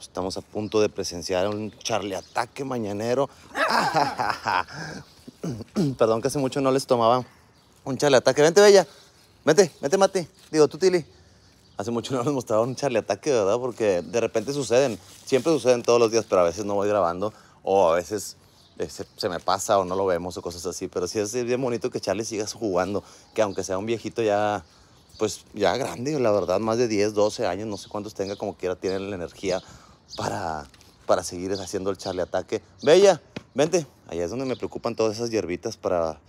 Estamos a punto de presenciar un Ataque mañanero. Perdón que hace mucho no les tomaba un Ataque. Vente, Bella. Vente, vente, Mati. Digo, tú, Tili. Hace mucho no les mostraba un Ataque, ¿verdad? Porque de repente suceden. Siempre suceden todos los días, pero a veces no voy grabando. O a veces eh, se, me pasa o no lo vemos o cosas así. Pero sí es bien bonito que Charlie siga jugando. Que aunque sea un viejito ya pues ya grande, la verdad, más de 10, 12 años, no sé cuántos tenga, como quiera, tiene la energía para, para seguir haciendo el charle ataque. Bella, vente. Allá es donde me preocupan todas esas hierbitas para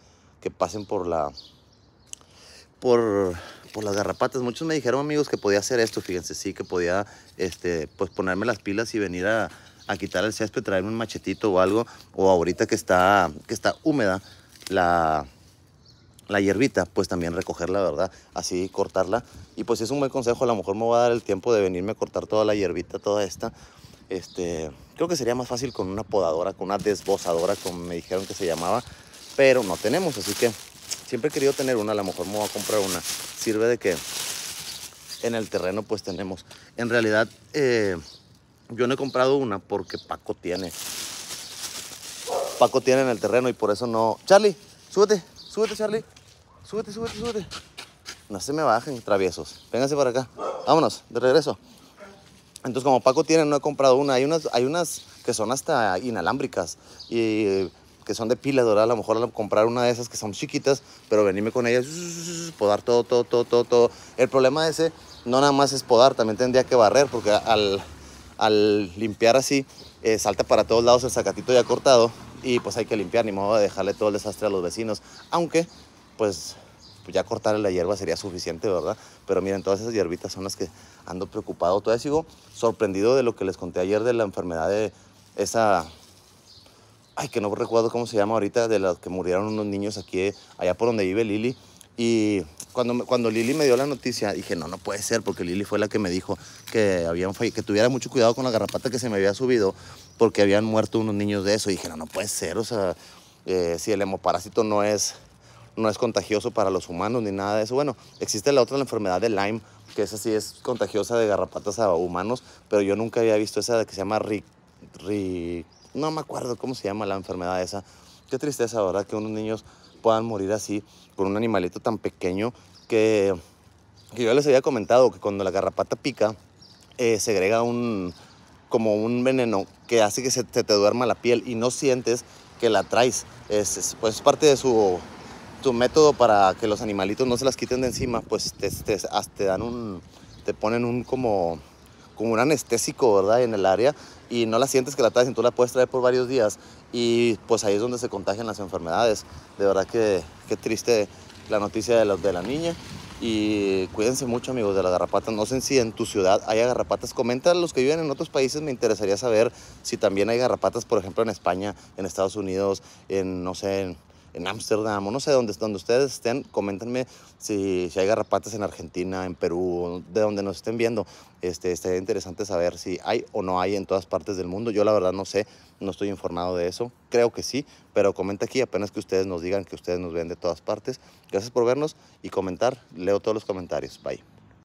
que pasen por la... Por, por las garrapatas. Muchos me dijeron, amigos, que podía hacer esto. Fíjense, sí, que podía este, pues ponerme las pilas y venir a, a quitar el césped, traerme un machetito o algo. O ahorita que está, que está húmeda la, la hierbita, pues también recogerla, ¿verdad? Así cortarla. Y pues es un buen consejo, a lo mejor me voy a dar el tiempo de venirme a cortar toda la hierbita, toda esta. Este, creo que sería más fácil con una podadora, con una desbozadora, como me dijeron que se llamaba, pero no tenemos, así que siempre he querido tener una, a lo mejor me voy a comprar una. Sirve de que en el terreno pues tenemos. En realidad eh, yo no he comprado una porque Paco tiene. Paco tiene en el terreno y por eso no... Charlie, súbete, súbete Charlie. Súbete, súbete, súbete. No se me bajen, traviesos. Vénganse para acá. Vámonos, de regreso. Entonces, como Paco tiene, no he comprado una. Hay unas, hay unas que son hasta inalámbricas y que son de pila, dorada, A lo mejor comprar una de esas que son chiquitas, pero venirme con ellas, podar todo, todo, todo, todo, todo. El problema ese no nada más es podar, también tendría que barrer, porque al, limpiar así, eh, salta para todos lados el sacatito ya cortado y pues hay que limpiar, ni modo de dejarle todo el desastre a los vecinos. Aunque pues, pues ya cortar la hierba sería suficiente, ¿verdad? Pero miren, todas esas hierbitas son las que ando preocupado. Todavía sigo sorprendido de lo que les conté ayer de la enfermedad de esa... Ay, que no recuerdo cómo se llama ahorita, de la que murieron unos niños aquí, eh, allá por donde vive Lili. Y cuando, cuando Lili me dio la noticia, dije, no, no puede ser, porque Lili fue la que me dijo que, habían que tuviera mucho cuidado con la garrapata que se me había subido, porque habían muerto unos niños de eso. Y dije, no, no puede ser, o sea, eh, si el hemoparásito no es no es contagioso para los humanos ni nada de eso. Bueno, existe la otra, la enfermedad de Lyme, que esa sí es contagiosa de garrapatas a humanos, pero yo nunca había visto esa que se llama ri, ri, no me acuerdo cómo se llama la enfermedad esa. Qué tristeza, ¿verdad? Que unos niños puedan morir así por un animalito tan pequeño que, yo les había comentado que cuando la garrapata pica, eh, segrega un, como un veneno que hace que se, te, duerma la piel y no sientes que la traes. Es, es pues parte de su tu método para que los animalitos no se las quiten de encima, pues te, te, te dan un, te ponen un como, como un anestésico, ¿verdad? En el área y no la sientes que la traes, tú la puedes traer por varios días y pues ahí es donde se contagian las enfermedades. De verdad que triste la noticia de la, de la niña. Y cuídense mucho, amigos, de las garrapatas. No sé si en tu ciudad hay garrapatas. Comenta los que viven en otros países. Me interesaría saber si también hay garrapatas, por ejemplo, en España, en Estados Unidos, en, no sé, en en Ámsterdam o no sé, dónde, donde ustedes estén, coméntenme si, si, hay garrapatas en Argentina, en Perú, de donde nos estén viendo. Este, estaría interesante saber si hay o no hay en todas partes del mundo. Yo la verdad no sé, no estoy informado de eso. Creo que sí, pero comenta aquí apenas que ustedes nos digan que ustedes nos ven de todas partes. Gracias por vernos y comentar. Leo todos los comentarios. Bye.